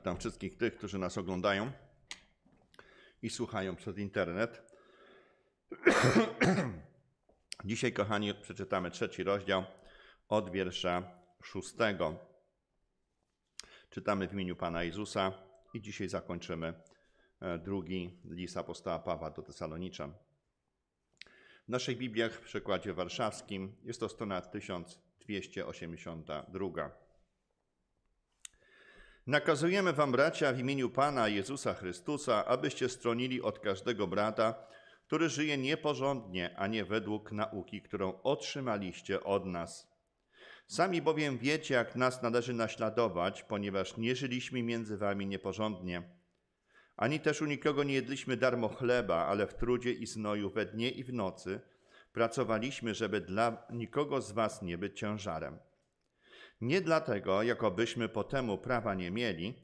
witam wszystkich tych, którzy nas oglądają i słuchają przez internet. Dzisiaj, kochani, przeczytamy trzeci rozdział od wiersza szóstego. Czytamy w imieniu Pana Jezusa i dzisiaj zakończymy e, drugi list apostoła Pawła do Tesalonicza. W naszych Bibliach w przekładzie warszawskim jest to strona 1282. Nakazujemy wam, bracia, w imieniu Pana Jezusa Chrystusa, abyście stronili od każdego brata, który żyje nieporządnie, a nie według nauki, którą otrzymaliście od nas. Sami bowiem wiecie, jak nas należy naśladować, ponieważ nie żyliśmy między wami nieporządnie. Ani też u nikogo nie jedliśmy darmo chleba, ale w trudzie i znoju we dnie i w nocy pracowaliśmy, żeby dla nikogo z was nie być ciężarem. Nie dlatego, jakobyśmy po temu prawa nie mieli,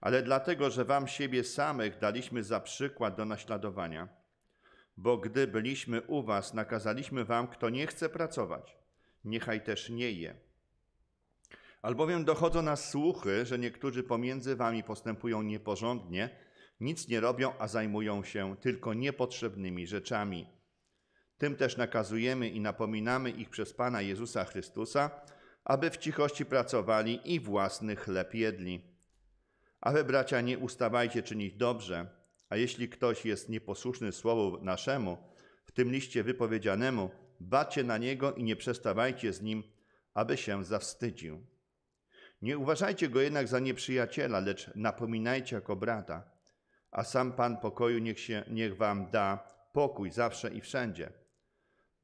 ale dlatego, że wam siebie samych daliśmy za przykład do naśladowania. Bo gdy byliśmy u was, nakazaliśmy wam, kto nie chce pracować, niechaj też nie je. Albowiem dochodzą nas słuchy, że niektórzy pomiędzy wami postępują nieporządnie, nic nie robią, a zajmują się tylko niepotrzebnymi rzeczami. Tym też nakazujemy i napominamy ich przez Pana Jezusa Chrystusa, aby w cichości pracowali i własny chleb jedli. A wy, bracia, nie ustawajcie czynić dobrze, a jeśli ktoś jest nieposłuszny słowu naszemu, w tym liście wypowiedzianemu, baczcie na niego i nie przestawajcie z nim, aby się zawstydził. Nie uważajcie go jednak za nieprzyjaciela, lecz napominajcie jako brata. A sam Pan pokoju niech, się, niech wam da pokój zawsze i wszędzie.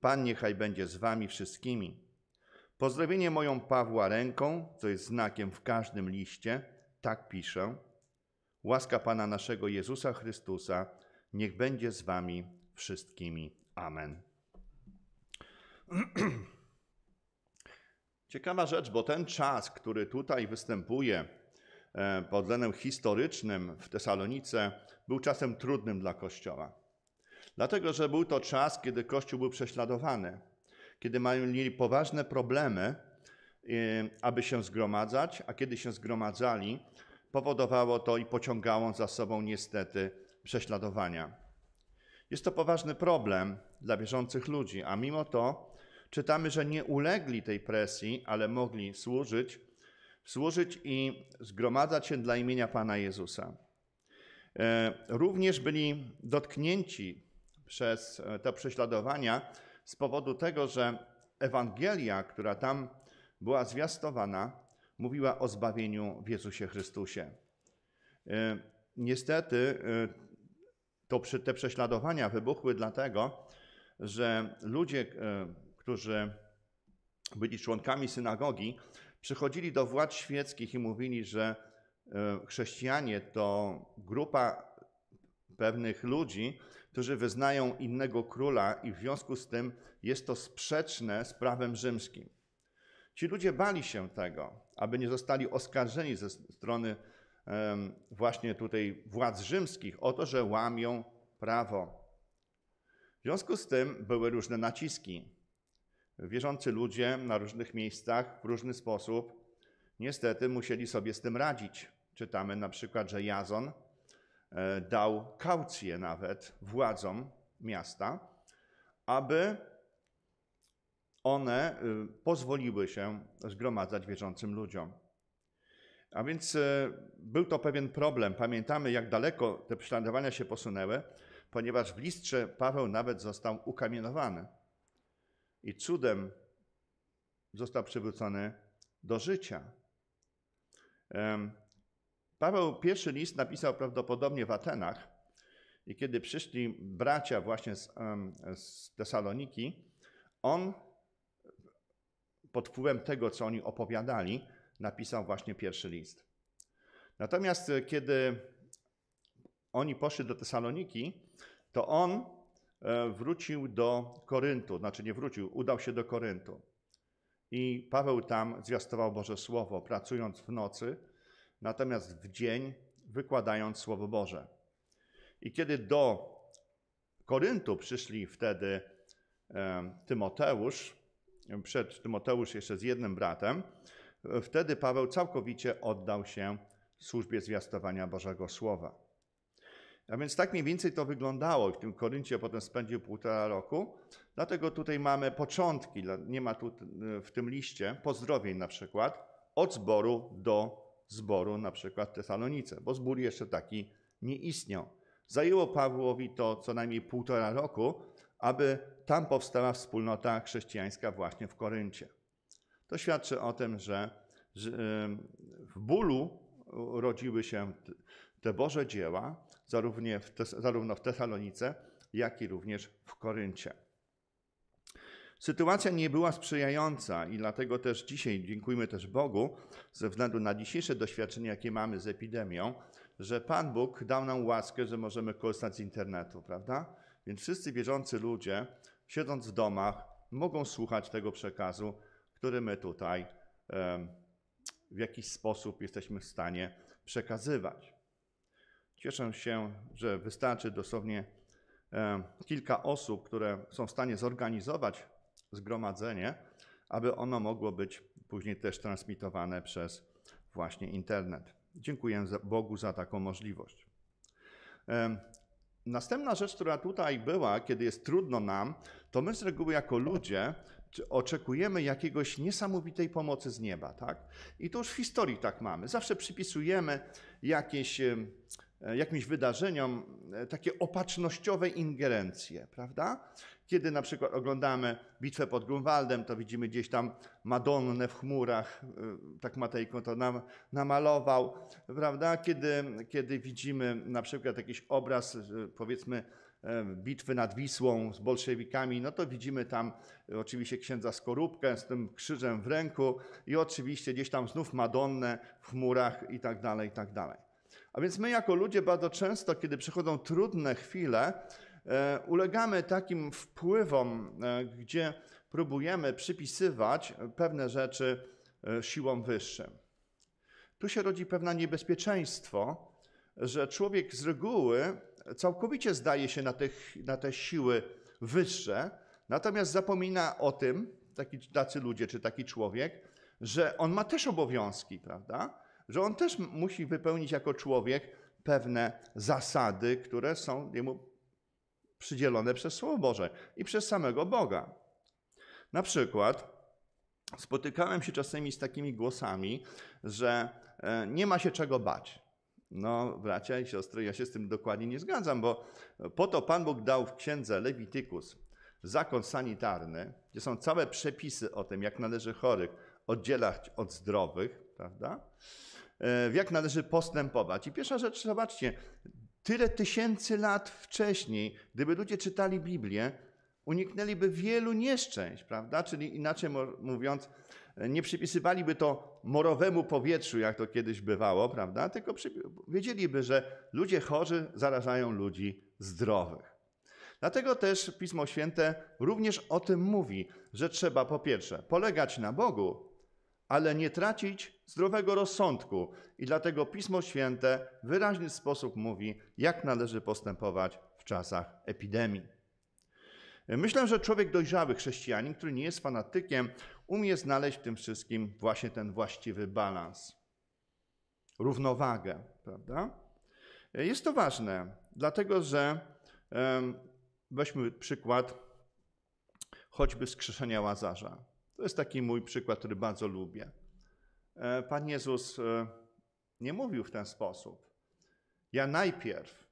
Pan niechaj będzie z wami wszystkimi. Pozdrowienie moją Pawła ręką, co jest znakiem w każdym liście, tak piszę. Łaska Pana naszego Jezusa Chrystusa, niech będzie z Wami wszystkimi. Amen. Ciekawa rzecz, bo ten czas, który tutaj występuje e, pod względem historycznym w Tesalonice, był czasem trudnym dla Kościoła. Dlatego, że był to czas, kiedy Kościół był prześladowany kiedy mają mieli poważne problemy, y, aby się zgromadzać, a kiedy się zgromadzali, powodowało to i pociągało za sobą niestety prześladowania. Jest to poważny problem dla wierzących ludzi, a mimo to czytamy, że nie ulegli tej presji, ale mogli służyć, służyć i zgromadzać się dla imienia Pana Jezusa. E, również byli dotknięci przez e, te prześladowania z powodu tego, że Ewangelia, która tam była zwiastowana, mówiła o zbawieniu w Jezusie Chrystusie. Y, niestety y, to, te prześladowania wybuchły dlatego, że ludzie, y, którzy byli członkami synagogi, przychodzili do władz świeckich i mówili, że chrześcijanie to grupa pewnych ludzi, którzy wyznają innego króla, i w związku z tym jest to sprzeczne z prawem rzymskim. Ci ludzie bali się tego, aby nie zostali oskarżeni ze strony właśnie tutaj władz rzymskich o to, że łamią prawo. W związku z tym były różne naciski. Wierzący ludzie na różnych miejscach w różny sposób niestety musieli sobie z tym radzić. Czytamy na przykład, że Jazon E, dał kaucję nawet władzom miasta, aby one e, pozwoliły się zgromadzać wierzącym ludziom. A więc e, był to pewien problem. Pamiętamy, jak daleko te prześladowania się posunęły, ponieważ w listrze Paweł nawet został ukamienowany. I cudem został przywrócony do życia. Paweł pierwszy list napisał prawdopodobnie w Atenach i kiedy przyszli bracia właśnie z, z Tesaloniki, on pod wpływem tego, co oni opowiadali, napisał właśnie pierwszy list. Natomiast e, kiedy oni poszli do Tesaloniki, to on e, wrócił do Koryntu, znaczy nie wrócił, udał się do Koryntu. I Paweł tam zwiastował Boże Słowo, pracując w nocy natomiast w dzień wykładając Słowo Boże. I kiedy do Koryntu przyszli wtedy e, Tymoteusz, przed Tymoteusz jeszcze z jednym bratem, e, wtedy Paweł całkowicie oddał się służbie zwiastowania Bożego Słowa. A więc tak mniej więcej to wyglądało. W tym Koryncie potem spędził półtora roku. Dlatego tutaj mamy początki, nie ma tu e, w tym liście pozdrowień na przykład, od zboru do zboru, na przykład Tesalonice, bo zbór jeszcze taki nie istniał. Zajęło Pawłowi to co najmniej półtora roku, aby tam powstała wspólnota chrześcijańska właśnie w Koryncie. To świadczy o tym, że w bólu rodziły się te Boże dzieła, zarówno w Tesalonice, jak i również w Koryncie. Sytuacja nie była sprzyjająca i dlatego też dzisiaj dziękujmy też Bogu ze względu na dzisiejsze doświadczenie, jakie mamy z epidemią, że Pan Bóg dał nam łaskę, że możemy korzystać z internetu, prawda? Więc wszyscy wierzący ludzie, siedząc w domach, mogą słuchać tego przekazu, który my tutaj w jakiś sposób jesteśmy w stanie przekazywać. Cieszę się, że wystarczy dosłownie kilka osób, które są w stanie zorganizować zgromadzenie, aby ono mogło być później też transmitowane przez właśnie internet. Dziękuję Bogu za taką możliwość. Następna rzecz, która tutaj była, kiedy jest trudno nam, to my z reguły jako ludzie oczekujemy jakiegoś niesamowitej pomocy z nieba, tak? I to już w historii tak mamy. Zawsze przypisujemy jakieś, jakimś wydarzeniom e, takie opatrznościowe ingerencje, prawda? Kiedy na przykład oglądamy bitwę pod Grunwaldem, to widzimy gdzieś tam Madonnę w chmurach, y, tak Matejko to nam, namalował, prawda? Kiedy, kiedy widzimy na przykład jakiś obraz, y, powiedzmy, y, bitwy nad Wisłą z bolszewikami, no to widzimy tam oczywiście księdza Skorupkę z tym krzyżem w ręku i oczywiście gdzieś tam znów Madonnę w chmurach i tak dalej, i tak dalej. A więc my jako ludzie bardzo często, kiedy przychodzą trudne chwile, E, ulegamy takim wpływom, e, gdzie próbujemy przypisywać pewne rzeczy e, siłom wyższym. Tu się rodzi pewne niebezpieczeństwo, że człowiek z reguły całkowicie zdaje się na, tych, na te siły wyższe, natomiast zapomina o tym, taki, tacy ludzie czy taki człowiek, że on ma też obowiązki, prawda? Że on też musi wypełnić jako człowiek pewne zasady, które są jemu przydzielone przez Słowo Boże i przez samego Boga. Na przykład spotykałem się czasami z takimi głosami, że e, nie ma się czego bać. No, bracia i siostry, ja się z tym dokładnie nie zgadzam, bo po to Pan Bóg dał w księdze Lewitykus zakon sanitarny, gdzie są całe przepisy o tym, jak należy chorych oddzielać od zdrowych, prawda? E, jak należy postępować. I pierwsza rzecz, zobaczcie, Tyle tysięcy lat wcześniej, gdyby ludzie czytali Biblię, uniknęliby wielu nieszczęść, prawda? Czyli inaczej mówiąc, nie przypisywaliby to morowemu powietrzu, jak to kiedyś bywało, prawda? Tylko wiedzieliby, że ludzie chorzy zarażają ludzi zdrowych. Dlatego też Pismo Święte również o tym mówi, że trzeba po pierwsze polegać na Bogu, ale nie tracić zdrowego rozsądku. I dlatego Pismo Święte w wyraźny sposób mówi, jak należy postępować w czasach epidemii. Myślę, że człowiek dojrzały chrześcijanin, który nie jest fanatykiem, umie znaleźć w tym wszystkim właśnie ten właściwy balans, równowagę, prawda? Jest to ważne, dlatego że weźmy przykład choćby skrzeszenia Łazarza. To jest taki mój przykład, który bardzo lubię. E, Pan Jezus e, nie mówił w ten sposób. Ja najpierw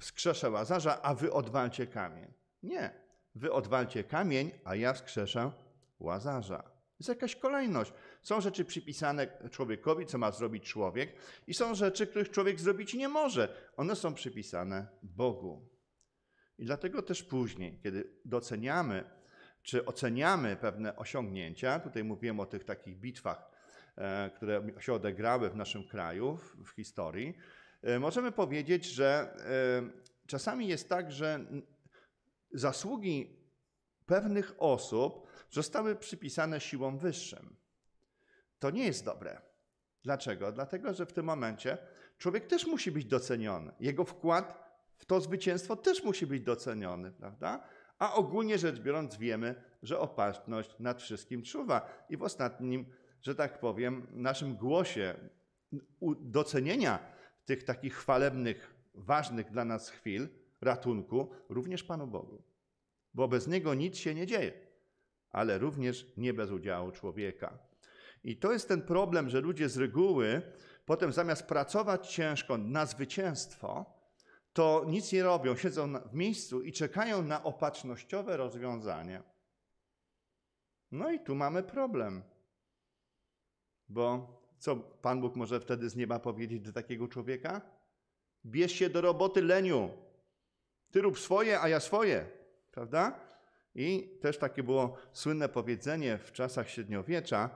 wskrzeszę Łazarza, a wy odwalcie kamień. Nie. Wy odwalcie kamień, a ja wskrzeszę Łazarza. Jest jakaś kolejność. Są rzeczy przypisane człowiekowi, co ma zrobić człowiek, i są rzeczy, których człowiek zrobić nie może. One są przypisane Bogu. I dlatego też później, kiedy doceniamy czy oceniamy pewne osiągnięcia. Tutaj mówiłem o tych takich bitwach, e, które się odegrały w naszym kraju, w historii. E, możemy powiedzieć, że e, czasami jest tak, że zasługi pewnych osób zostały przypisane siłom wyższym. To nie jest dobre. Dlaczego? Dlatego, że w tym momencie człowiek też musi być doceniony. Jego wkład w to zwycięstwo też musi być doceniony, prawda? a ogólnie rzecz biorąc wiemy, że opatrzność nad wszystkim czuwa. I w ostatnim, że tak powiem, naszym głosie docenienia tych takich chwalebnych, ważnych dla nas chwil ratunku, również Panu Bogu. Bo bez Niego nic się nie dzieje, ale również nie bez udziału człowieka. I to jest ten problem, że ludzie z reguły potem zamiast pracować ciężko na zwycięstwo, to nic nie robią, siedzą w miejscu i czekają na opatrznościowe rozwiązanie. No i tu mamy problem. Bo co Pan Bóg może wtedy z nieba powiedzieć do takiego człowieka? Bierz się do roboty, leniu. Ty rób swoje, a ja swoje. Prawda? I też takie było słynne powiedzenie w czasach średniowiecza: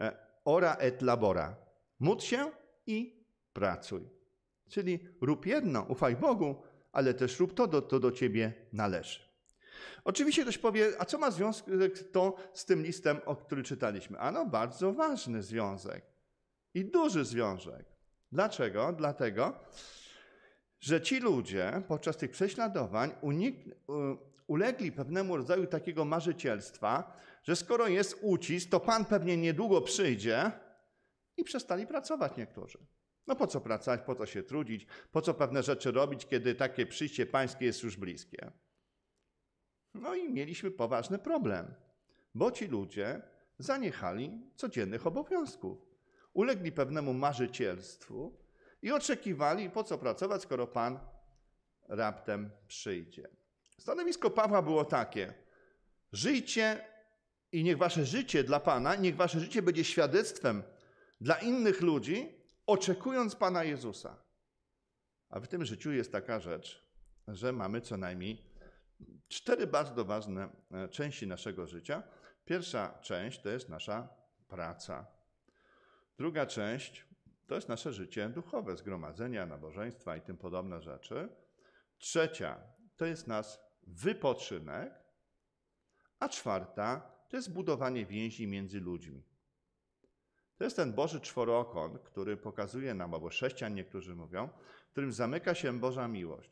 e, ora et labora. Módl się i pracuj. Czyli rób jedno, ufaj Bogu, ale też rób to, do, to do ciebie należy. Oczywiście ktoś powie, a co ma związek to z tym listem, o który czytaliśmy? Ano, bardzo ważny związek i duży związek. Dlaczego? Dlatego, że ci ludzie podczas tych prześladowań ulegli pewnemu rodzaju takiego marzycielstwa, że skoro jest ucisk, to Pan pewnie niedługo przyjdzie i przestali pracować niektórzy. No po co pracować, po co się trudzić, po co pewne rzeczy robić, kiedy takie przyjście pańskie jest już bliskie. No i mieliśmy poważny problem, bo ci ludzie zaniechali codziennych obowiązków. Ulegli pewnemu marzycielstwu i oczekiwali, po co pracować, skoro Pan raptem przyjdzie. Stanowisko Pawła było takie: żyjcie i niech wasze życie dla Pana, niech wasze życie będzie świadectwem dla innych ludzi, oczekując Pana Jezusa. A w tym życiu jest taka rzecz, że mamy co najmniej cztery bardzo ważne e, części naszego życia. Pierwsza część to jest nasza praca. Druga część to jest nasze życie duchowe, zgromadzenia, nabożeństwa i tym podobne rzeczy. Trzecia to jest nasz wypoczynek, a czwarta to jest budowanie więzi między ludźmi. To jest ten Boży czworokąt, który pokazuje nam, albo sześcian niektórzy mówią, w którym zamyka się Boża miłość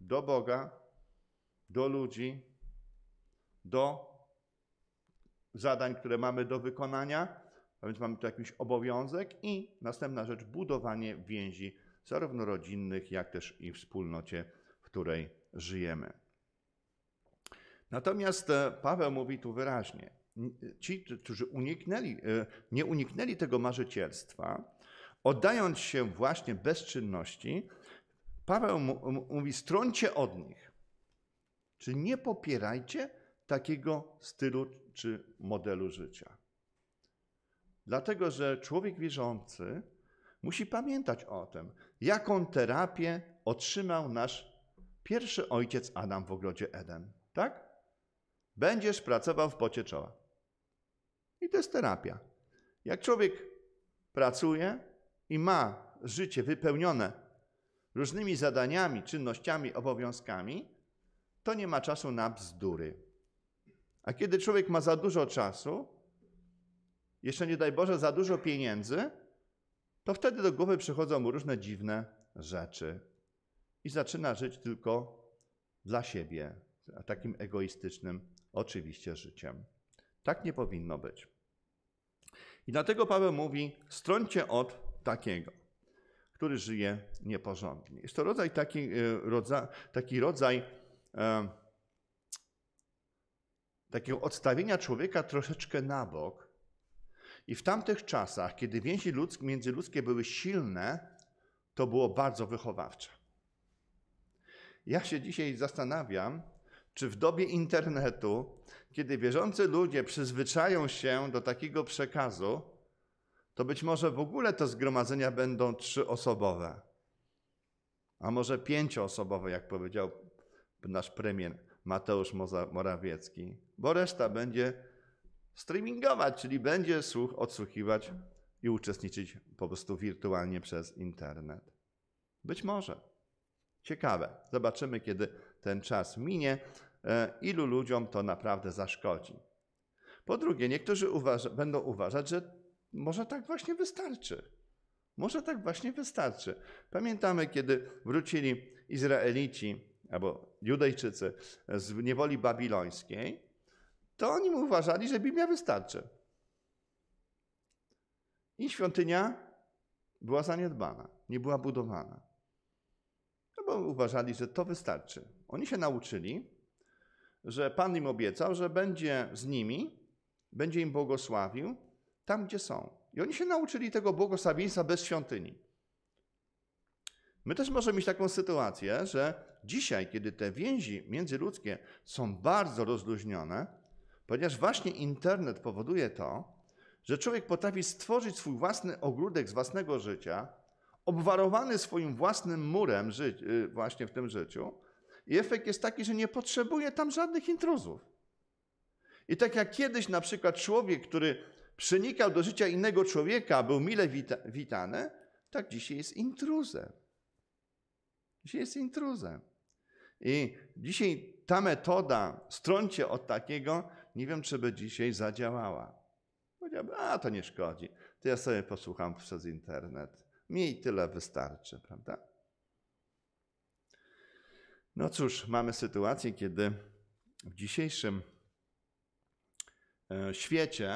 do Boga, do ludzi, do zadań, które mamy do wykonania, a więc mamy tu jakiś obowiązek i następna rzecz, budowanie więzi zarówno rodzinnych, jak też i wspólnocie, w której żyjemy. Natomiast e, Paweł mówi tu wyraźnie, ci, którzy uniknęli, e, nie uniknęli tego marzycielstwa, oddając się właśnie bezczynności, Paweł mówi: strąćcie od nich. Czy nie popierajcie takiego stylu czy modelu życia? Dlatego, że człowiek wierzący musi pamiętać o tym, jaką terapię otrzymał nasz pierwszy ojciec Adam w ogrodzie Eden. Tak? Będziesz pracował w pocie czoła. I to jest terapia. Jak człowiek pracuje i ma życie wypełnione różnymi zadaniami, czynnościami, obowiązkami, to nie ma czasu na bzdury. A kiedy człowiek ma za dużo czasu, jeszcze nie daj Boże, za dużo pieniędzy, to wtedy do głowy przychodzą mu różne dziwne rzeczy i zaczyna żyć tylko dla siebie, takim egoistycznym oczywiście życiem. Tak nie powinno być. I dlatego Paweł mówi: strąćcie od takiego, który żyje nieporządnie. Jest to rodzaj, taki, e, rodza, taki rodzaj e, takiego odstawienia człowieka troszeczkę na bok. I w tamtych czasach, kiedy więzi ludz, międzyludzkie były silne, to było bardzo wychowawcze. Ja się dzisiaj zastanawiam, czy w dobie internetu, kiedy wierzący ludzie przyzwyczają się do takiego przekazu, to być może w ogóle te zgromadzenia będą trzyosobowe, a może pięcioosobowe, jak powiedział nasz premier Mateusz Morawiecki, bo reszta będzie streamingować, czyli będzie słuch odsłuchiwać i uczestniczyć po prostu wirtualnie przez internet. Być może. Ciekawe. Zobaczymy, kiedy ten czas minie. E, ilu ludziom to naprawdę zaszkodzi. Po drugie, niektórzy uważa, będą uważać, że może tak właśnie wystarczy. Może tak właśnie wystarczy. Pamiętamy, kiedy wrócili Izraelici albo Judejczycy z niewoli babilońskiej, to oni uważali, że Biblia wystarczy. I świątynia była zaniedbana, nie była budowana. No bo uważali, że to wystarczy. Oni się nauczyli, że Pan im obiecał, że będzie z nimi, będzie im błogosławił tam, gdzie są. I oni się nauczyli tego błogosławieństwa bez świątyni. My też możemy mieć taką sytuację, że dzisiaj, kiedy te więzi międzyludzkie są bardzo rozluźnione, ponieważ właśnie internet powoduje to, że człowiek potrafi stworzyć swój własny ogródek z własnego życia, obwarowany swoim własnym murem y, właśnie w tym życiu, i efekt jest taki, że nie potrzebuje tam żadnych intruzów. I tak jak kiedyś na przykład człowiek, który przenikał do życia innego człowieka, był mile wita witany, tak dzisiaj jest intruzem. Dzisiaj jest intruzem. I dzisiaj ta metoda, strącie od takiego, nie wiem, czy by dzisiaj zadziałała. Powiedziałbym, a to nie szkodzi, to ja sobie posłucham przez internet. Mi tyle wystarczy, prawda? No cóż, mamy sytuację, kiedy w dzisiejszym e, świecie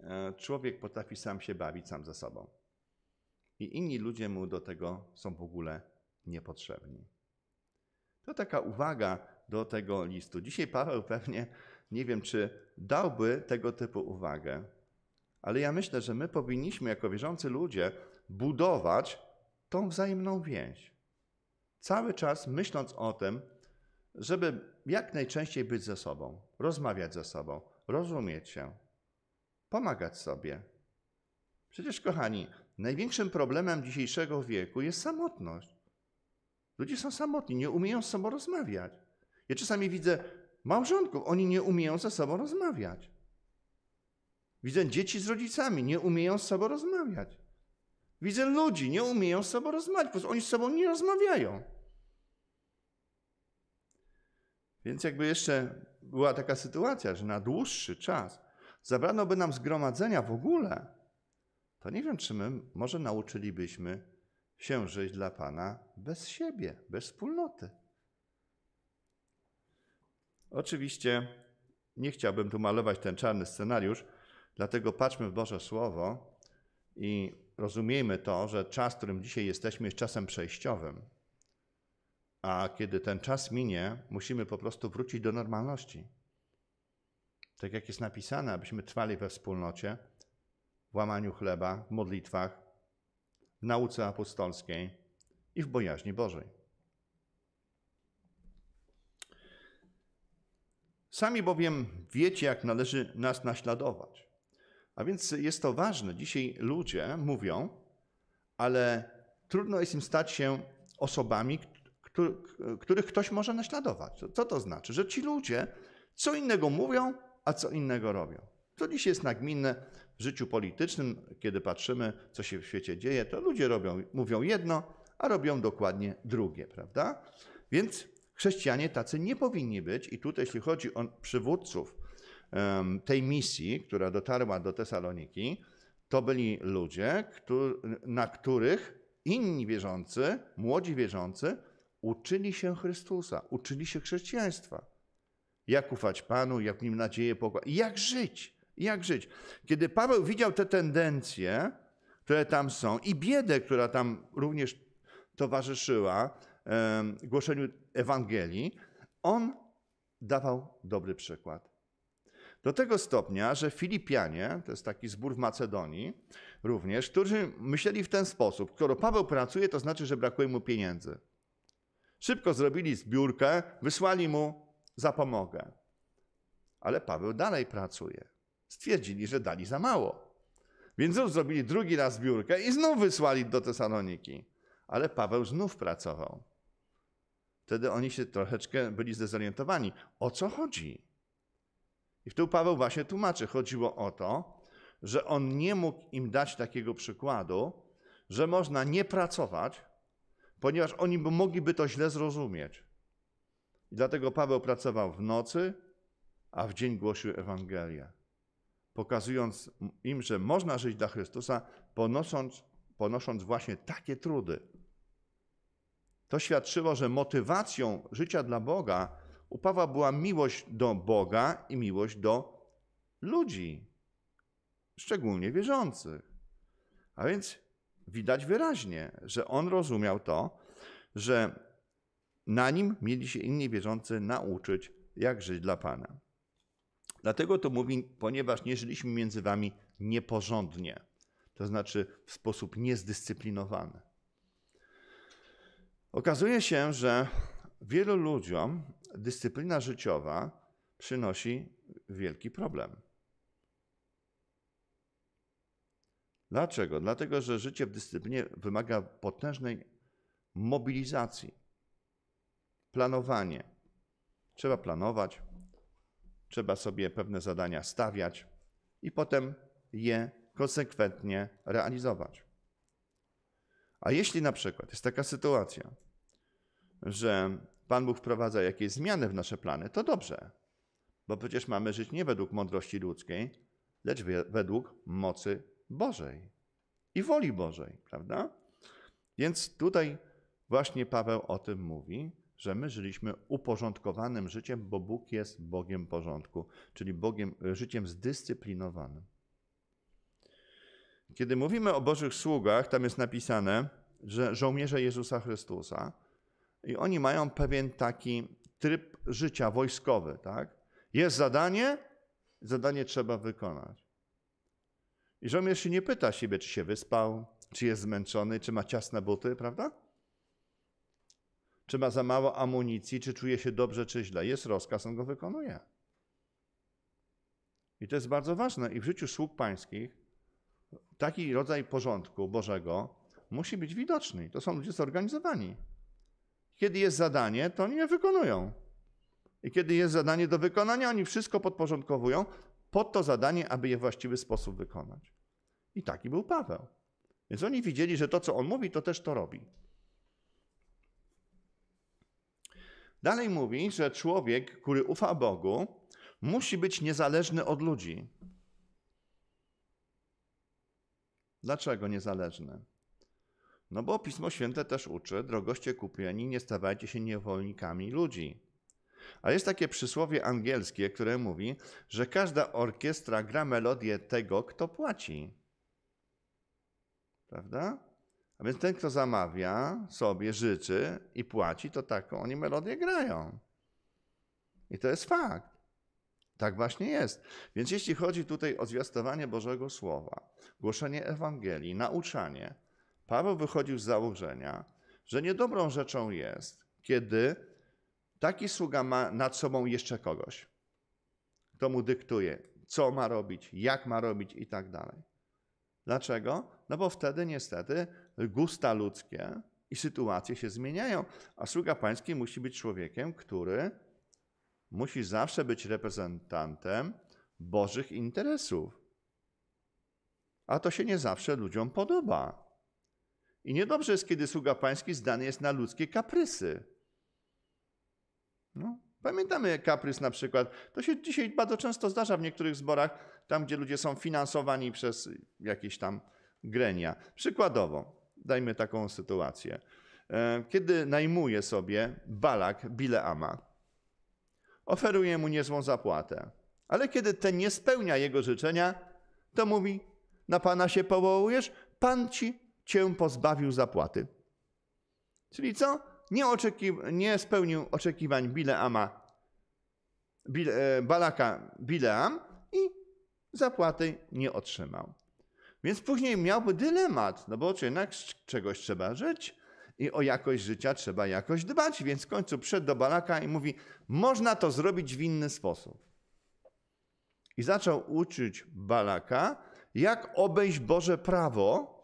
e, człowiek potrafi sam się bawić sam ze sobą. I inni ludzie mu do tego są w ogóle niepotrzebni. To taka uwaga do tego listu. Dzisiaj Paweł pewnie nie wiem, czy dałby tego typu uwagę, ale ja myślę, że my powinniśmy jako wierzący ludzie budować tą wzajemną więź cały czas myśląc o tym, żeby jak najczęściej być ze sobą, rozmawiać ze sobą, rozumieć się, pomagać sobie. Przecież, kochani, największym problemem dzisiejszego wieku jest samotność. Ludzie są samotni, nie umieją z sobą rozmawiać. Ja czasami widzę małżonków, oni nie umieją ze sobą rozmawiać. Widzę dzieci z rodzicami, nie umieją z sobą rozmawiać. Widzę ludzi, nie umieją z sobą rozmawiać, po oni z sobą nie rozmawiają. Więc jakby jeszcze była taka sytuacja, że na dłuższy czas zabrano by nam zgromadzenia w ogóle, to nie wiem, czy my może nauczylibyśmy się żyć dla Pana bez siebie, bez wspólnoty. Oczywiście nie chciałbym tu malować ten czarny scenariusz, dlatego patrzmy w Boże Słowo i rozumiemy to, że czas, w którym dzisiaj jesteśmy, jest czasem przejściowym. A kiedy ten czas minie, musimy po prostu wrócić do normalności. Tak jak jest napisane, abyśmy trwali we wspólnocie, w łamaniu chleba, w modlitwach, w nauce apostolskiej i w bojaźni Bożej. Sami bowiem wiecie, jak należy nas naśladować. A więc jest to ważne. Dzisiaj ludzie mówią, ale trudno jest im stać się osobami, których ktoś może naśladować. Co to znaczy? Że ci ludzie co innego mówią, a co innego robią. To dziś jest nagminne w życiu politycznym, kiedy patrzymy, co się w świecie dzieje, to ludzie robią, mówią jedno, a robią dokładnie drugie, prawda? Więc chrześcijanie tacy nie powinni być, i tutaj, jeśli chodzi o przywódców tej misji, która dotarła do Tesaloniki, to byli ludzie, na których inni wierzący, młodzi wierzący, uczyli się Chrystusa, uczyli się chrześcijaństwa. Jak ufać Panu, jak w nim nadzieję pokład, jak żyć, jak żyć. Kiedy Paweł widział te tendencje, które tam są i biedę, która tam również towarzyszyła głoszeniu Ewangelii, on dawał dobry przykład. Do tego stopnia, że Filipianie, to jest taki zbór w Macedonii również, którzy myśleli w ten sposób, skoro Paweł pracuje, to znaczy, że brakuje mu pieniędzy. Szybko zrobili zbiórkę, wysłali mu zapomogę. Ale Paweł dalej pracuje. Stwierdzili, że dali za mało. Więc znów zrobili drugi raz zbiórkę i znów wysłali do Tesaloniki. Ale Paweł znów pracował. Wtedy oni się troszeczkę byli zdezorientowani. O co chodzi? I tu Paweł właśnie tłumaczy, chodziło o to, że on nie mógł im dać takiego przykładu, że można nie pracować, ponieważ oni mogliby to źle zrozumieć. I dlatego Paweł pracował w nocy, a w dzień głosił Ewangelię, pokazując im, że można żyć dla Chrystusa, ponosząc, ponosząc właśnie takie trudy. To świadczyło, że motywacją życia dla Boga u Pawła była miłość do Boga i miłość do ludzi, szczególnie wierzących. A więc widać wyraźnie, że on rozumiał to, że na nim mieli się inni wierzący nauczyć, jak żyć dla Pana. Dlatego to mówi, ponieważ nie żyliśmy między wami nieporządnie, to znaczy w sposób niezdyscyplinowany. Okazuje się, że wielu ludziom dyscyplina życiowa przynosi wielki problem. Dlaczego? Dlatego, że życie w dyscyplinie wymaga potężnej mobilizacji, planowanie. Trzeba planować, trzeba sobie pewne zadania stawiać i potem je konsekwentnie realizować. A jeśli na przykład jest taka sytuacja, że Pan Bóg wprowadza jakieś zmiany w nasze plany, to dobrze, bo przecież mamy żyć nie według mądrości ludzkiej, lecz według mocy Bożej i woli Bożej, prawda? Więc tutaj właśnie Paweł o tym mówi, że my żyliśmy uporządkowanym życiem, bo Bóg jest Bogiem porządku, czyli Bogiem, życiem zdyscyplinowanym. Kiedy mówimy o Bożych sługach, tam jest napisane, że żołnierze Jezusa Chrystusa, i oni mają pewien taki tryb życia wojskowy, tak? Jest zadanie, zadanie trzeba wykonać. I żołnierz się nie pyta siebie, czy się wyspał, czy jest zmęczony, czy ma ciasne buty, prawda? Czy ma za mało amunicji, czy czuje się dobrze, czy źle. Jest rozkaz, on go wykonuje. I to jest bardzo ważne. I w życiu sług pańskich taki rodzaj porządku Bożego musi być widoczny. To są ludzie zorganizowani. Kiedy jest zadanie, to oni je wykonują. I kiedy jest zadanie do wykonania, oni wszystko podporządkowują pod to zadanie, aby je w właściwy sposób wykonać. I taki był Paweł. Więc oni widzieli, że to, co on mówi, to też to robi. Dalej mówi, że człowiek, który ufa Bogu, musi być niezależny od ludzi. Dlaczego niezależny? No bo Pismo Święte też uczy, drogoście kupieni, nie stawajcie się niewolnikami ludzi. A jest takie przysłowie angielskie, które mówi, że każda orkiestra gra melodię tego, kto płaci. Prawda? A więc ten, kto zamawia sobie, życzy i płaci, to taką oni melodię grają. I to jest fakt. Tak właśnie jest. Więc jeśli chodzi tutaj o zwiastowanie Bożego Słowa, głoszenie Ewangelii, nauczanie, Paweł wychodził z założenia, że niedobrą rzeczą jest, kiedy taki sługa ma nad sobą jeszcze kogoś, kto mu dyktuje, co ma robić, jak ma robić i tak dalej. Dlaczego? No bo wtedy niestety gusta ludzkie i sytuacje się zmieniają, a sługa pański musi być człowiekiem, który musi zawsze być reprezentantem Bożych interesów. A to się nie zawsze ludziom podoba. I niedobrze jest, kiedy sługa pański zdany jest na ludzkie kaprysy. No, pamiętamy kaprys na przykład. To się dzisiaj bardzo często zdarza w niektórych zborach, tam gdzie ludzie są finansowani przez jakieś tam grenia. Przykładowo, dajmy taką sytuację. E, kiedy najmuje sobie Balak Bileama, oferuje mu niezłą zapłatę. Ale kiedy ten nie spełnia jego życzenia, to mówi: Na pana się powołujesz, pan ci cię pozbawił zapłaty. Czyli co? Nie, oczeki- nie spełnił oczekiwań Bileama, Bile, e, Balaka Bileam i zapłaty nie otrzymał. Więc później miałby dylemat, no bo jednak z czegoś trzeba żyć i o jakość życia trzeba jakoś dbać, więc w końcu przed do Balaka i mówi, można to zrobić w inny sposób. I zaczął uczyć Balaka, jak obejść Boże prawo,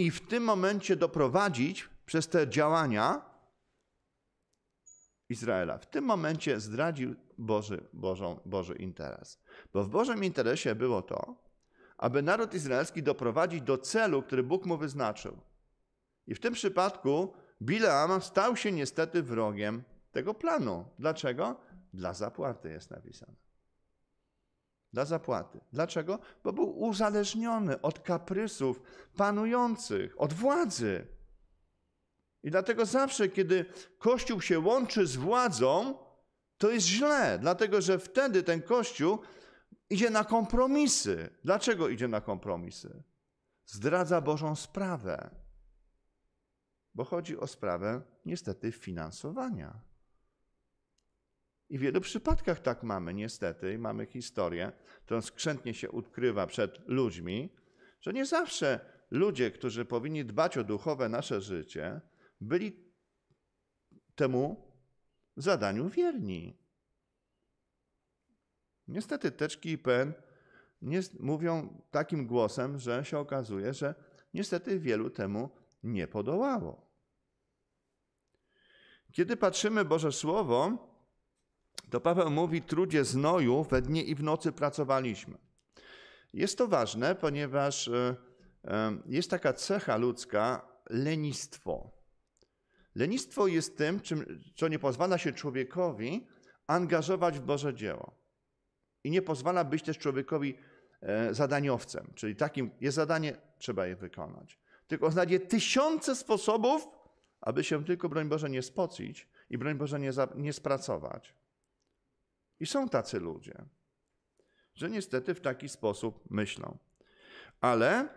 i w tym momencie doprowadzić przez te działania Izraela. W tym momencie zdradził Boży, Bożą, Boży interes. Bo w Bożym interesie było to, aby naród izraelski doprowadzić do celu, który Bóg mu wyznaczył. I w tym przypadku Bileam stał się niestety wrogiem tego planu. Dlaczego? Dla zapłaty jest napisane dla zapłaty. Dlaczego? Bo był uzależniony od kaprysów panujących, od władzy. I dlatego zawsze, kiedy Kościół się łączy z władzą, to jest źle, dlatego że wtedy ten Kościół idzie na kompromisy. Dlaczego idzie na kompromisy? Zdradza Bożą sprawę, bo chodzi o sprawę niestety finansowania. I w wielu przypadkach tak mamy, niestety, mamy historię, którą skrzętnie się odkrywa przed ludźmi, że nie zawsze ludzie, którzy powinni dbać o duchowe nasze życie, byli temu zadaniu wierni. Niestety teczki IPN nie, mówią takim głosem, że się okazuje, że niestety wielu temu nie podołało. Kiedy patrzymy Boże Słowo, to Paweł mówi: trudzie znoju, we dnie i w nocy pracowaliśmy. Jest to ważne, ponieważ e, e, jest taka cecha ludzka lenistwo. Lenistwo jest tym, czym, co nie pozwala się człowiekowi angażować w Boże dzieło. I nie pozwala być też człowiekowi e, zadaniowcem, czyli takim jest zadanie, trzeba je wykonać. Tylko znajdzie tysiące sposobów, aby się tylko, broń Boże, nie spocić i broń Boże, nie, za, nie spracować. I są tacy ludzie, że niestety w taki sposób myślą. Ale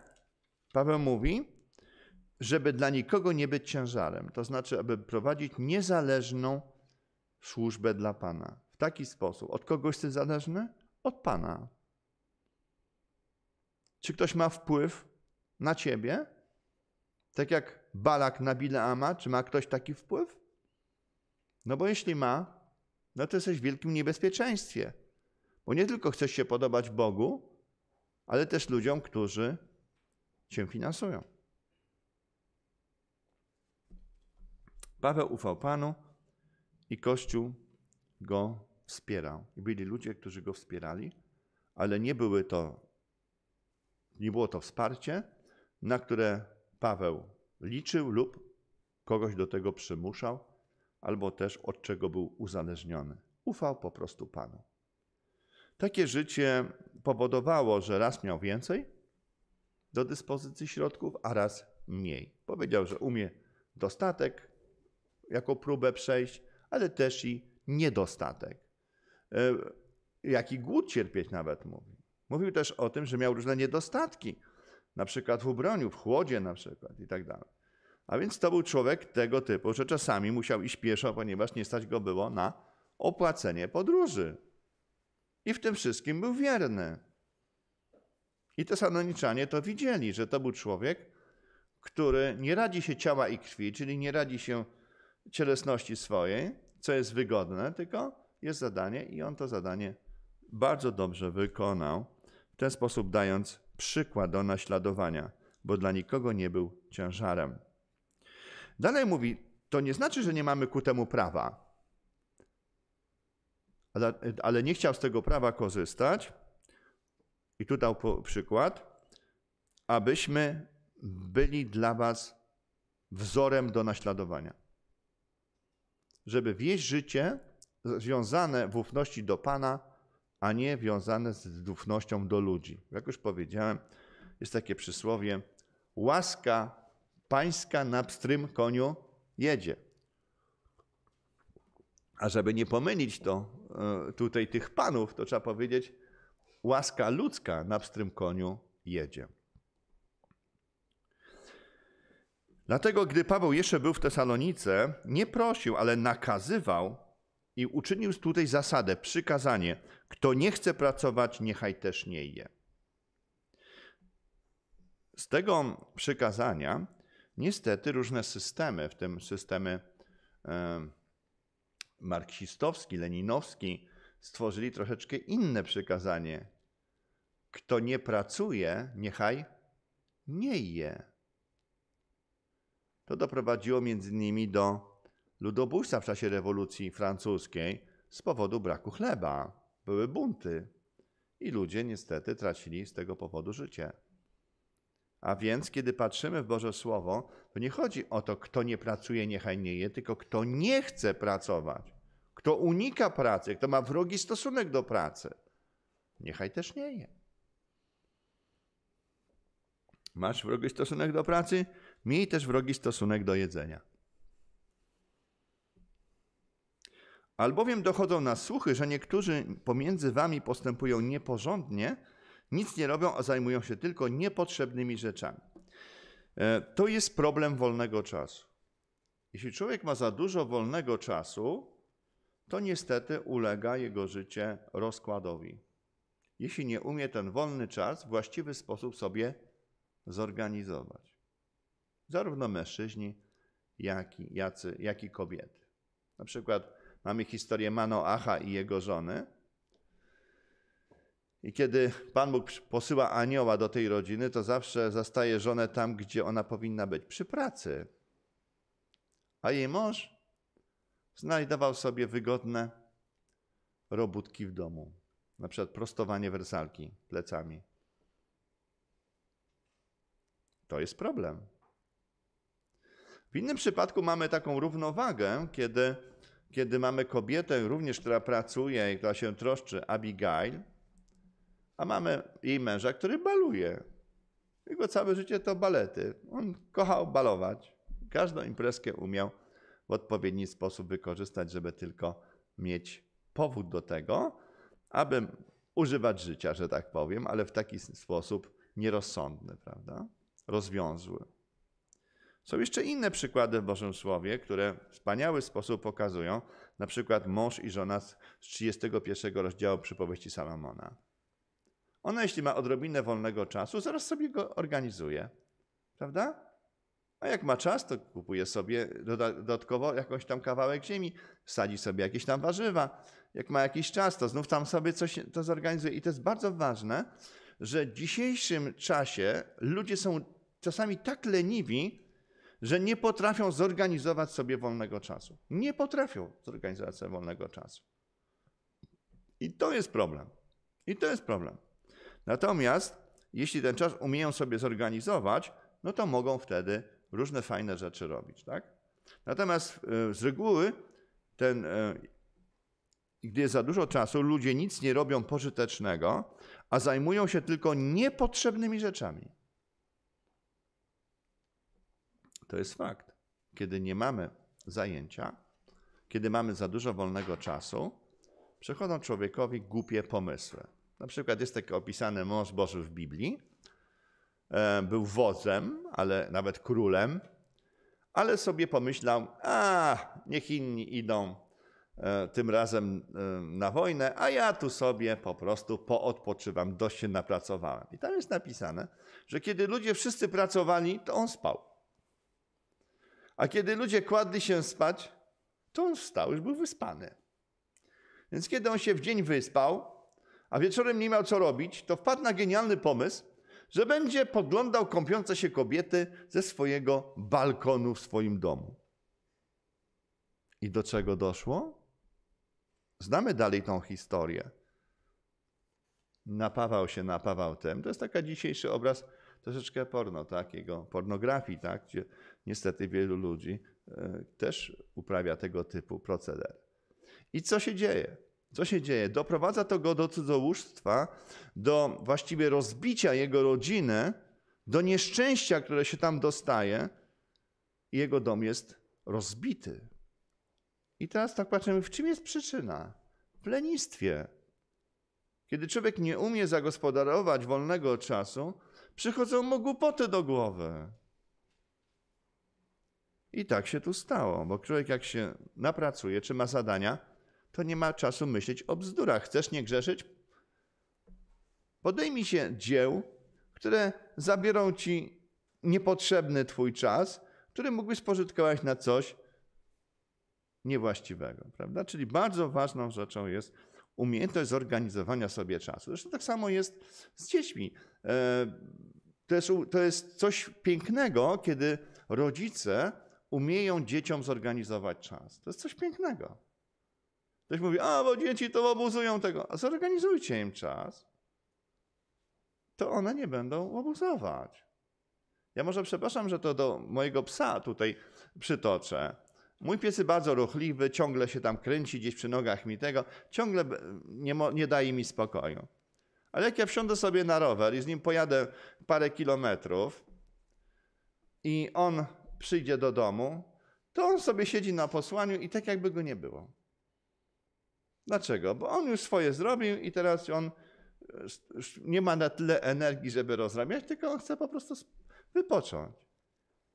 Paweł mówi, żeby dla nikogo nie być ciężarem, to znaczy, aby prowadzić niezależną służbę dla Pana. W taki sposób. Od kogo jesteś zależny? Od Pana. Czy ktoś ma wpływ na ciebie? Tak jak Balak na Bileama, czy ma ktoś taki wpływ? No bo jeśli ma, no to jesteś w wielkim niebezpieczeństwie. Bo nie tylko chcesz się podobać Bogu, ale też ludziom, którzy cię finansują. Paweł ufał Panu i Kościół go wspierał. I byli ludzie, którzy go wspierali, ale nie były to, nie było to wsparcie, na które Paweł liczył lub kogoś do tego przymuszał albo też od czego był uzależniony. Ufał po prostu Panu. Takie życie powodowało, że raz miał więcej do dyspozycji środków, a raz mniej. Powiedział, że umie dostatek jako próbę przejść, ale też i niedostatek. E, jaki głód cierpieć nawet mówi. Mówił też o tym, że miał różne niedostatki, na przykład w ubraniu, w chłodzie na przykład i tak dalej. A więc to był człowiek tego typu, że czasami musiał iść pieszo, ponieważ nie stać go było na opłacenie podróży. I w tym wszystkim był wierny. I te tesaloniczanie to widzieli, że to był człowiek, który nie radzi się ciała i krwi, czyli nie radzi się cielesności swojej, co jest wygodne, tylko jest zadanie i on to zadanie bardzo dobrze wykonał, w ten sposób dając przykład do naśladowania, bo dla nikogo nie był ciężarem. Dalej mówi, to nie znaczy, że nie mamy ku temu prawa, ale, ale nie chciał z tego prawa korzystać. I tu dał przykład, abyśmy byli dla was wzorem do naśladowania. Żeby wieść życie związane w ufności do Pana, a nie wiązane z ufnością do ludzi. Jak już powiedziałem, jest takie przysłowie: łaska pańska na pstrym koniu jedzie. A żeby nie pomylić to e, tutaj tych panów, to trzeba powiedzieć, łaska ludzka na pstrym koniu jedzie. Dlatego, gdy Paweł jeszcze był w Tesalonice, nie prosił, ale nakazywał i uczynił tutaj zasadę, przykazanie: kto nie chce pracować, niechaj też nie je. Z tego przykazania Niestety różne systemy, w tym systemy e, marksistowski, leninowski, stworzyli troszeczkę inne przykazanie. Kto nie pracuje, niechaj nie je. To doprowadziło między innymi do ludobójstwa w czasie rewolucji francuskiej z powodu braku chleba. Były bunty i ludzie niestety tracili z tego powodu życie. A więc, kiedy patrzymy w Boże Słowo, to nie chodzi o to, kto nie pracuje, niechaj nie je, tylko kto nie chce pracować, kto unika pracy, kto ma wrogi stosunek do pracy, niechaj też nie je. Masz wrogi stosunek do pracy? Miej też wrogi stosunek do jedzenia. Albowiem dochodzą na słuchy, że niektórzy pomiędzy wami postępują nieporządnie, nic nie robią, a zajmują się tylko niepotrzebnymi rzeczami. E, to jest problem wolnego czasu. Jeśli człowiek ma za dużo wolnego czasu, to niestety ulega jego życie rozkładowi. Jeśli nie umie ten wolny czas w właściwy sposób sobie zorganizować. Zarówno mężczyźni, jak i, jacy, jak i kobiety. Na przykład mamy historię Manoacha i jego żony, i kiedy Pan Bóg posyła anioła do tej rodziny, to zawsze zastaje żonę tam, gdzie ona powinna być przy pracy. A jej mąż znajdował sobie wygodne robótki w domu, na przykład prostowanie wersalki plecami. To jest problem. W innym przypadku mamy taką równowagę, kiedy, kiedy mamy kobietę również, która pracuje i która się troszczy, Abigail, a mamy jej męża, który baluje. Jego całe życie to balety. On kochał balować. Każdą imprezkę umiał w odpowiedni sposób wykorzystać, żeby tylko mieć powód do tego, aby używać życia, że tak powiem, ale w taki sposób nierozsądny, prawda? Rozwiązły. Są jeszcze inne przykłady w Bożym Słowie, które w wspaniały sposób pokazują, na przykład mąż i żona z 31 rozdziału przypowieści Salomona. Ona, jeśli ma odrobinę wolnego czasu, zaraz sobie go organizuje. Prawda? A jak ma czas, to kupuje sobie dodatkowo jakąś tam kawałek ziemi, sadzi sobie jakieś tam warzywa. Jak ma jakiś czas, to znów tam sobie coś to zorganizuje. I to jest bardzo ważne, że w dzisiejszym czasie ludzie są czasami tak leniwi, że nie potrafią zorganizować sobie wolnego czasu. Nie potrafią zorganizować sobie wolnego czasu. I to jest problem. I to jest problem. Natomiast jeśli ten czas umieją sobie zorganizować, no to mogą wtedy różne fajne rzeczy robić. Tak? Natomiast y, z reguły, ten, y, gdy jest za dużo czasu, ludzie nic nie robią pożytecznego, a zajmują się tylko niepotrzebnymi rzeczami. To jest fakt. Kiedy nie mamy zajęcia, kiedy mamy za dużo wolnego czasu, przychodzą człowiekowi głupie pomysły. Na przykład jest tak opisany mąż Boży w Biblii. E, był wodzem, ale nawet królem, ale sobie pomyślał, a niech inni idą e, tym razem e, na wojnę, a ja tu sobie po prostu poodpoczywam, dość się napracowałem. I tam jest napisane, że kiedy ludzie wszyscy pracowali, to on spał. A kiedy ludzie kładli się spać, to on wstał, już był wyspany. Więc kiedy on się w dzień wyspał, a wieczorem nie miał co robić, to wpadł na genialny pomysł, że będzie podglądał kąpiące się kobiety ze swojego balkonu w swoim domu. I do czego doszło? Znamy dalej tą historię. Napawał się, napawał tem. To jest taki dzisiejszy obraz troszeczkę porno, takiego pornografii, tak? gdzie niestety wielu ludzi e, też uprawia tego typu proceder. I co się dzieje? Co się dzieje? Doprowadza to go do cudzołóstwa, do właściwie rozbicia jego rodziny, do nieszczęścia, które się tam dostaje. Jego dom jest rozbity. I teraz tak patrzymy, w czym jest przyczyna? W lenistwie. Kiedy człowiek nie umie zagospodarować wolnego czasu, przychodzą mu głupoty do głowy. I tak się tu stało, bo człowiek jak się napracuje, czy ma zadania, to nie ma czasu myśleć o bzdurach. Chcesz nie grzeszyć? Podejmij się dzieł, które zabiorą ci niepotrzebny twój czas, który mógłbyś spożytkować na coś niewłaściwego, prawda? Czyli bardzo ważną rzeczą jest umiejętność zorganizowania sobie czasu. Zresztą tak samo jest z dziećmi. E, to jest, to jest coś pięknego, kiedy rodzice umieją dzieciom zorganizować czas. To jest coś pięknego. Ktoś mówi, a bo dzieci to obuzują tego. A zorganizujcie im czas, to one nie będą obuzować. Ja może przepraszam, że to do mojego psa tutaj przytoczę. Mój pies jest bardzo ruchliwy, ciągle się tam kręci gdzieś przy nogach mi tego, ciągle nie, nie daje mi spokoju. Ale jak ja wsiądę sobie na rower i z nim pojadę parę kilometrów i on przyjdzie do domu, to on sobie siedzi na posłaniu i tak jakby go nie było. Dlaczego? Bo on już swoje zrobił i teraz on e, nie ma na tyle energii, żeby rozrabiać, tylko on chce po prostu wypocząć.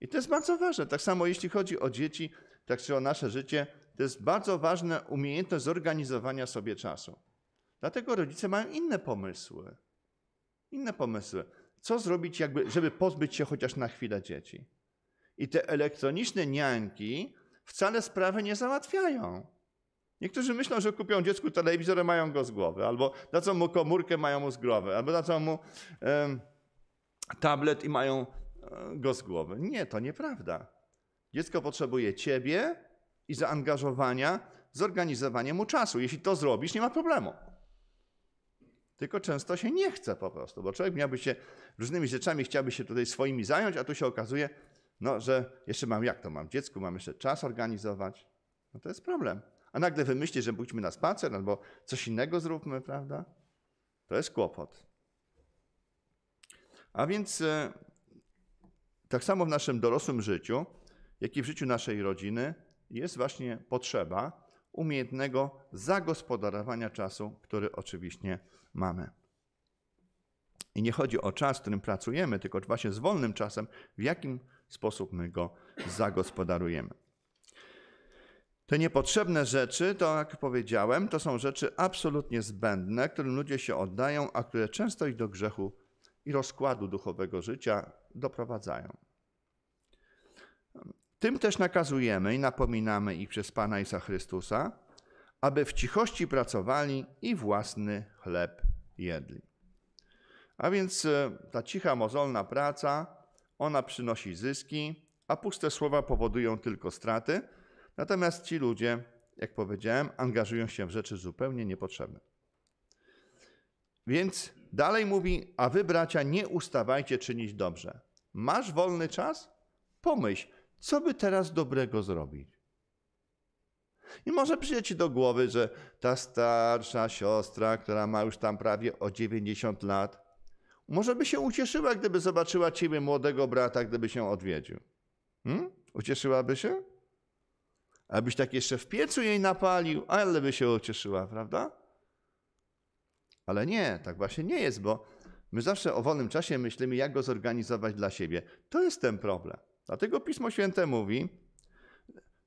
I to jest bardzo ważne. Tak samo jeśli chodzi o dzieci, tak czy o nasze życie, to jest bardzo ważne umiejętność zorganizowania sobie czasu. Dlatego rodzice mają inne pomysły. Inne pomysły. Co zrobić, jakby, żeby pozbyć się chociaż na chwilę dzieci? I te elektroniczne niańki wcale sprawy nie załatwiają. Niektórzy myślą, że kupią dziecku telewizor i mają go z głowy, albo dadzą mu komórkę, mają mu z głowy, albo dadzą mu e, tablet i mają e, go z głowy. Nie, to nieprawda. Dziecko potrzebuje ciebie i zaangażowania, zorganizowanie mu czasu. Jeśli to zrobisz, nie ma problemu. Tylko często się nie chce po prostu, bo człowiek miałby się różnymi rzeczami, chciałby się tutaj swoimi zająć, a tu się okazuje, no, że jeszcze mam, jak to mam, dziecku mam jeszcze czas organizować. No to jest problem. A nagle wymyśli, że pójdźmy na spacer albo coś innego zróbmy, prawda? To jest kłopot. A więc e, tak samo w naszym dorosłym życiu, jak i w życiu naszej rodziny, jest właśnie potrzeba umiejętnego zagospodarowania czasu, który oczywiście mamy. I nie chodzi o czas, w którym pracujemy, tylko właśnie z wolnym czasem, w jakim sposób my go zagospodarujemy. Te niepotrzebne rzeczy, to jak powiedziałem, to są rzeczy absolutnie zbędne, którym ludzie się oddają, a które często ich do grzechu i rozkładu duchowego życia doprowadzają. Tym też nakazujemy i napominamy ich przez Pana Jezusa Chrystusa, aby w cichości pracowali i własny chleb jedli. A więc e, ta cicha, mozolna praca, ona przynosi zyski, a puste słowa powodują tylko straty – Natomiast ci ludzie, jak powiedziałem, angażują się w rzeczy zupełnie niepotrzebne. Więc dalej mówi: A wy, bracia, nie ustawajcie czynić dobrze. Masz wolny czas? Pomyśl, co by teraz dobrego zrobić. I może przyjdzie ci do głowy, że ta starsza siostra, która ma już tam prawie o 90 lat, może by się ucieszyła, gdyby zobaczyła ciebie, młodego brata, gdyby się odwiedził. Hmm? Ucieszyłaby się? Abyś tak jeszcze w piecu jej napalił, ale by się ucieszyła, prawda? Ale nie, tak właśnie nie jest, bo my zawsze o wolnym czasie myślimy, jak go zorganizować dla siebie. To jest ten problem. Dlatego Pismo Święte mówi: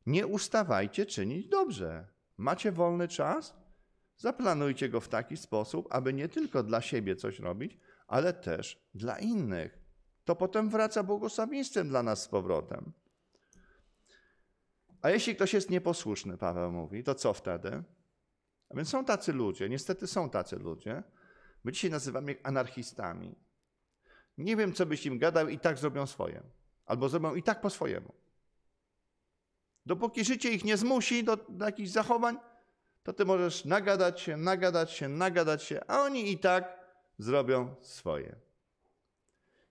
Nie ustawajcie czynić dobrze. Macie wolny czas? Zaplanujcie go w taki sposób, aby nie tylko dla siebie coś robić, ale też dla innych. To potem wraca błogosławieństwem dla nas z powrotem. A jeśli ktoś jest nieposłuszny, Paweł mówi, to co wtedy? A więc są tacy ludzie, niestety są tacy ludzie. My dzisiaj nazywamy ich anarchistami. Nie wiem, co byś im gadał, i tak zrobią swoje. Albo zrobią i tak po swojemu. Dopóki życie ich nie zmusi do, do jakichś zachowań, to ty możesz nagadać się, nagadać się, nagadać się, a oni i tak zrobią swoje.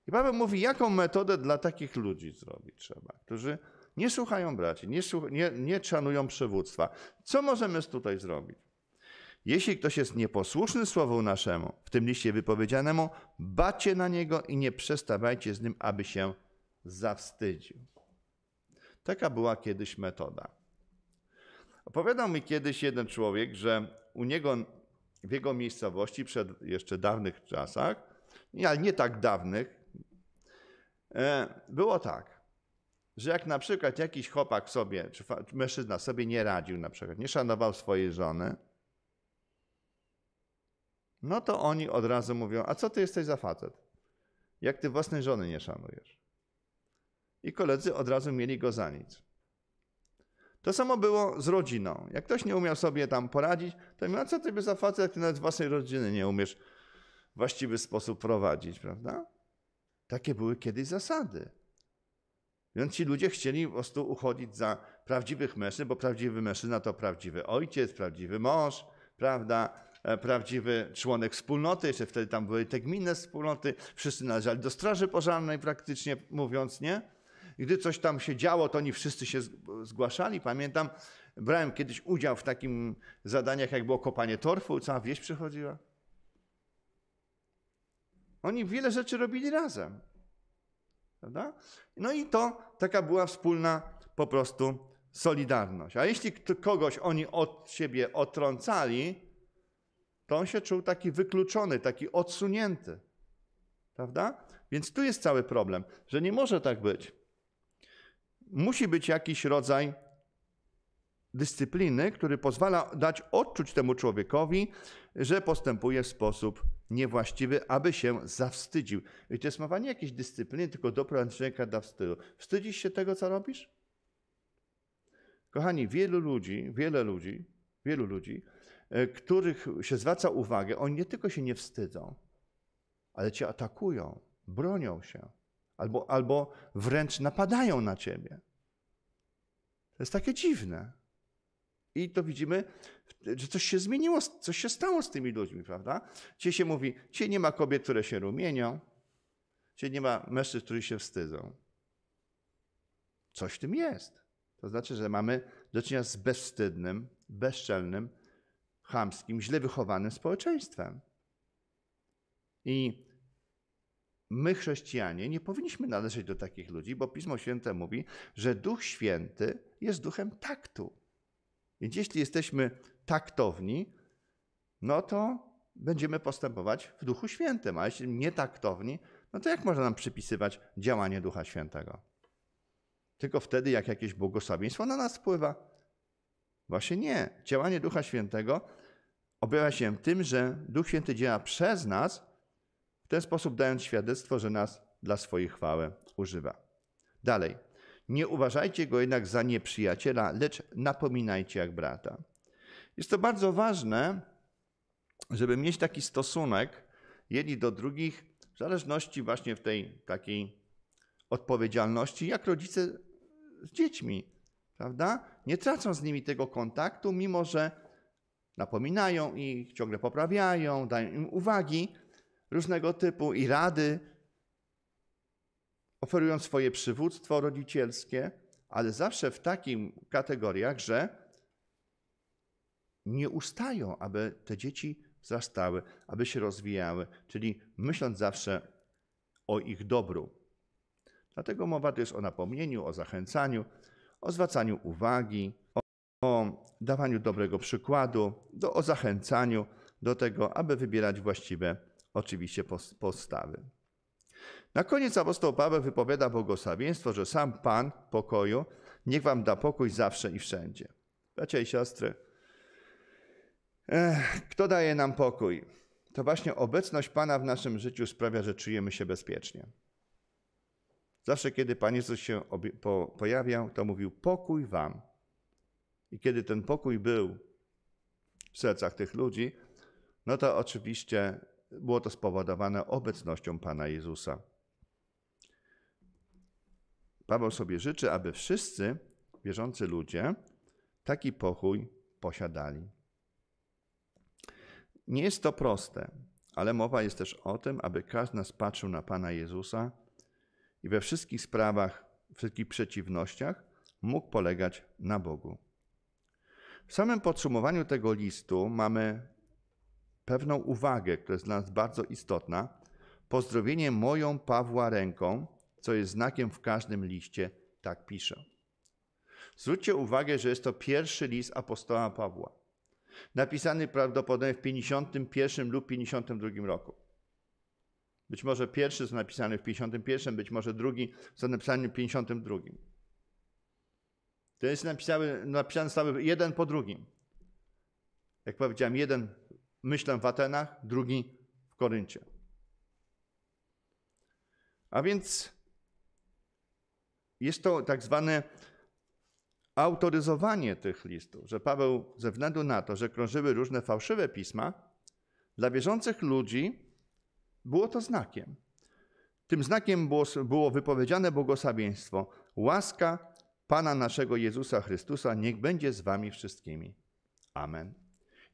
I Paweł mówi, jaką metodę dla takich ludzi zrobić trzeba, którzy nie słuchają braci, nie, nie, nie szanują przywództwa. Co możemy tutaj zrobić? Jeśli ktoś jest nieposłuszny słowu naszemu, w tym liście wypowiedzianemu, bacie na niego i nie przestawajcie z nim, aby się zawstydził. Taka była kiedyś metoda. Opowiadał mi kiedyś jeden człowiek, że u niego w jego miejscowości przed jeszcze dawnych czasach, ale nie tak dawnych, e, było tak że jak na przykład jakiś chłopak sobie, czy mężczyzna sobie nie radził na przykład, nie szanował swojej żony, no to oni od razu mówią, a co ty jesteś za facet, jak ty własnej żony nie szanujesz? I koledzy od razu mieli go za nic. To samo było z rodziną. Jak ktoś nie umiał sobie tam poradzić, to mówił, a co ty by za facet, jak ty nawet własnej rodziny nie umiesz w właściwy sposób prowadzić, prawda? Takie były kiedyś zasady. Więc ci ludzie chcieli po prostu uchodzić za prawdziwych mężczyzn, bo prawdziwy mężczyzna to prawdziwy ojciec, prawdziwy mąż, prawda? E, prawdziwy członek wspólnoty, jeszcze wtedy tam były te gminne wspólnoty, wszyscy należeli do straży pożarnej praktycznie mówiąc, nie? I gdy coś tam się działo, to oni wszyscy się zgłaszali. Pamiętam, brałem kiedyś udział w takim zadaniach, jak było kopanie torfu, cała wieś przychodziła. Oni wiele rzeczy robili razem. Prawda? No i to taka była wspólna po prostu solidarność. A jeśli kogoś oni od siebie otrącali, to on się czuł taki wykluczony, taki odsunięty. Prawda? Więc tu jest cały problem, że nie może tak być. Musi być jakiś rodzaj dyscypliny, który pozwala dać odczuć temu człowiekowi, że postępuje w sposób niewłaściwy, aby się zawstydził. I to jest mowa nie jakiejś dyscypliny, tylko doprowadzenia do wstydu. Wstydzisz się tego, co robisz? Kochani, wielu ludzi, wiele ludzi, wielu ludzi, e, których się zwraca uwagę, oni nie tylko się nie wstydzą, ale cię atakują, bronią się, albo, albo wręcz napadają na ciebie. To jest takie dziwne. I to widzimy że coś się zmieniło, coś się stało z tymi ludźmi, prawda? Dzisiaj się mówi, dzisiaj nie ma kobiet, które się rumienią, dzisiaj nie ma mężczyzn, którzy się wstydzą. Coś w tym jest. To znaczy, że mamy do czynienia z bezwstydnym, bezczelnym, chamskim, źle wychowanym społeczeństwem. I my, chrześcijanie, nie powinniśmy należeć do takich ludzi, bo Pismo Święte mówi, że Duch Święty jest duchem taktu. Więc jeśli jesteśmy taktowni, no to będziemy postępować w Duchu Świętym, a jeśli nie taktowni, no to jak można nam przypisywać działanie Ducha Świętego? Tylko wtedy, jak jakieś błogosławieństwo na nas wpływa. Właśnie nie. Działanie Ducha Świętego objawia się tym, że Duch Święty działa przez nas, w ten sposób dając świadectwo, że nas dla swojej chwały używa. Dalej, nie uważajcie go jednak za nieprzyjaciela, lecz napominajcie jak brata. Jest to bardzo ważne, żeby mieć taki stosunek jedni do drugich, w zależności właśnie w tej takiej odpowiedzialności, jak rodzice z dziećmi, prawda? Nie tracą z nimi tego kontaktu, mimo że napominają ich, ciągle poprawiają, dają im uwagi różnego typu i rady, oferują swoje przywództwo rodzicielskie, ale zawsze w takim kategoriach, że nie ustają, aby te dzieci wzrastały, aby się rozwijały, czyli myśląc zawsze o ich dobru. Dlatego mowa tu jest o napomnieniu, o zachęcaniu, o zwracaniu uwagi, o, o dawaniu dobrego przykładu, do, o zachęcaniu do tego, aby wybierać właściwe oczywiście postawy. Na koniec apostoł Paweł wypowiada błogosławieństwo, że sam Pan pokoju niech wam da pokój zawsze i wszędzie. Bracia i siostry, Ech, kto daje nam pokój? To właśnie obecność Pana w naszym życiu sprawia, że czujemy się bezpiecznie. Zawsze, kiedy Pan Jezus się po pojawiał, to mówił: Pokój Wam. I kiedy ten pokój był w sercach tych ludzi, no to oczywiście było to spowodowane obecnością Pana Jezusa. Paweł sobie życzy, aby wszyscy wierzący ludzie taki pokój posiadali. Nie jest to proste, ale mowa jest też o tym, aby każdy nas patrzył na Pana Jezusa i we wszystkich sprawach, wszystkich przeciwnościach mógł polegać na Bogu. W samym podsumowaniu tego listu mamy pewną uwagę, która jest dla nas bardzo istotna. Pozdrowienie moją Pawła ręką, co jest znakiem w każdym liście, tak pisze. Zwróćcie uwagę, że jest to pierwszy list apostoła Pawła, napisany prawdopodobnie w 51 lub 52 roku. Być może pierwszy jest napisany w 51, być może drugi jest napisany w 52. To jest napisany, napisany stały jeden po drugim. Jak powiedziałem, jeden myślę w Atenach, drugi w Koryncie. A więc jest to tak zwane autoryzowanie tych listów, że Paweł ze względu na to, że krążyły różne fałszywe pisma, dla wierzących ludzi było to znakiem. Tym znakiem było, było wypowiedziane błogosławieństwo. Łaska Pana naszego Jezusa Chrystusa niech będzie z wami wszystkimi. Amen.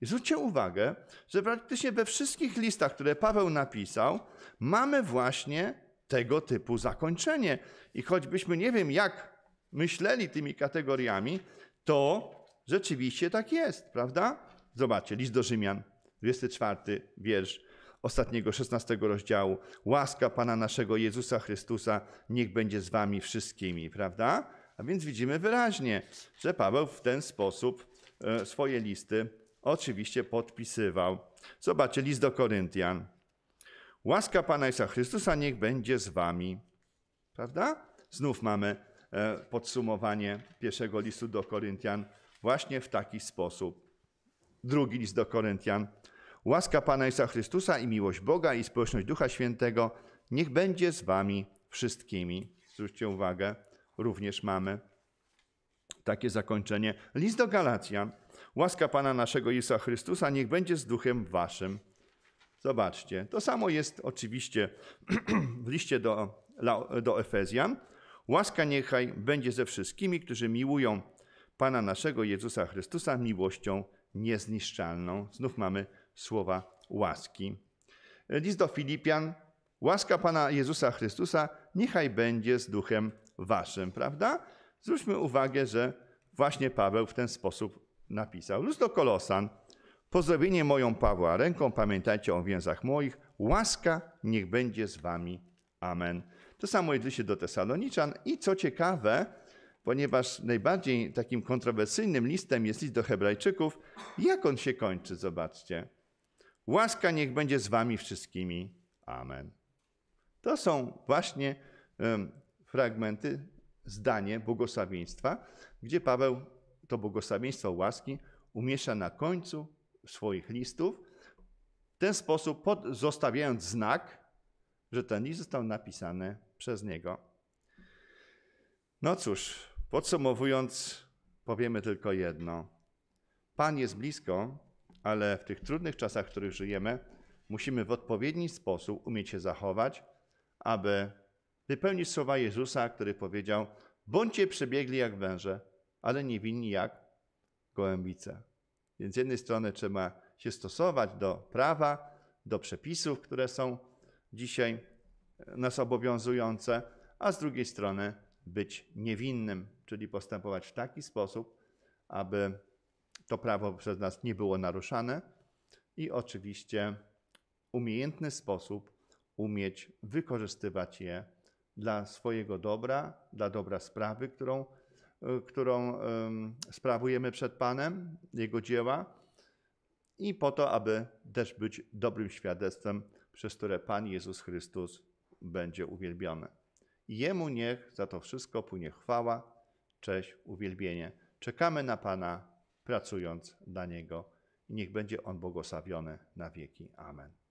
I zwróćcie uwagę, że praktycznie we wszystkich listach, które Paweł napisał, mamy właśnie tego typu zakończenie. I choćbyśmy nie wiem, jak myśleli tymi kategoriami, to rzeczywiście tak jest, prawda? Zobaczcie, list do Rzymian, 24 wiersz ostatniego, 16 rozdziału. Łaska Pana naszego Jezusa Chrystusa niech będzie z wami wszystkimi, prawda? A więc widzimy wyraźnie, że Paweł w ten sposób e, swoje listy oczywiście podpisywał. Zobaczcie, list do Koryntian, Łaska Pana Jezusa Chrystusa niech będzie z wami. Prawda? Znów mamy e, podsumowanie pierwszego listu do Koryntian właśnie w taki sposób. Drugi list do Koryntian. Łaska Pana Jezusa Chrystusa i miłość Boga i społeczność Ducha Świętego niech będzie z wami wszystkimi. Zwróćcie uwagę, również mamy takie zakończenie. List do Galacjan. Łaska Pana naszego Jezusa Chrystusa niech będzie z duchem waszym. Zobaczcie, to samo jest oczywiście w liście do, do Efezjan. Łaska niechaj będzie ze wszystkimi, którzy miłują Pana naszego Jezusa Chrystusa miłością niezniszczalną. Znów mamy słowa łaski. List do Filipian. Łaska Pana Jezusa Chrystusa niechaj będzie z duchem waszym, prawda? Zwróćmy uwagę, że właśnie Paweł w ten sposób napisał. List do Kolosan. Pozdrowienie moją Pawła ręką, pamiętajcie o więzach moich. Łaska niech będzie z wami. Amen. To samo jest się do Tesaloniczan. I co ciekawe, ponieważ najbardziej takim kontrowersyjnym listem jest list do Hebrajczyków, jak on się kończy, zobaczcie. Łaska niech będzie z wami wszystkimi. Amen. To są właśnie um, fragmenty, zdanie błogosławieństwa, gdzie Paweł to błogosławieństwo łaski umiesza na końcu swoich listów, w ten sposób pod, zostawiając znak, że ten list został napisany przez niego. No cóż, podsumowując, powiemy tylko jedno. Pan jest blisko, ale w tych trudnych czasach, w których żyjemy, musimy w odpowiedni sposób umieć się zachować, aby wypełnić słowa Jezusa, który powiedział: Bądźcie przebiegli jak węże, ale niewinni jak gołębice. Więc z jednej strony trzeba się stosować do prawa, do przepisów, które są dzisiaj nas obowiązujące, a z drugiej strony być niewinnym, czyli postępować w taki sposób, aby to prawo przez nas nie było naruszane i oczywiście umiejętny sposób umieć wykorzystywać je dla swojego dobra, dla dobra sprawy, którą Y, którą sprawujemy przed Panem, Jego dzieła, i po to, aby też być dobrym świadectwem, przez które Pan Jezus Chrystus będzie uwielbiony. Jemu niech za to wszystko płynie chwała, cześć, uwielbienie. Czekamy na Pana, pracując dla Niego. I niech będzie On błogosławiony na wieki. Amen.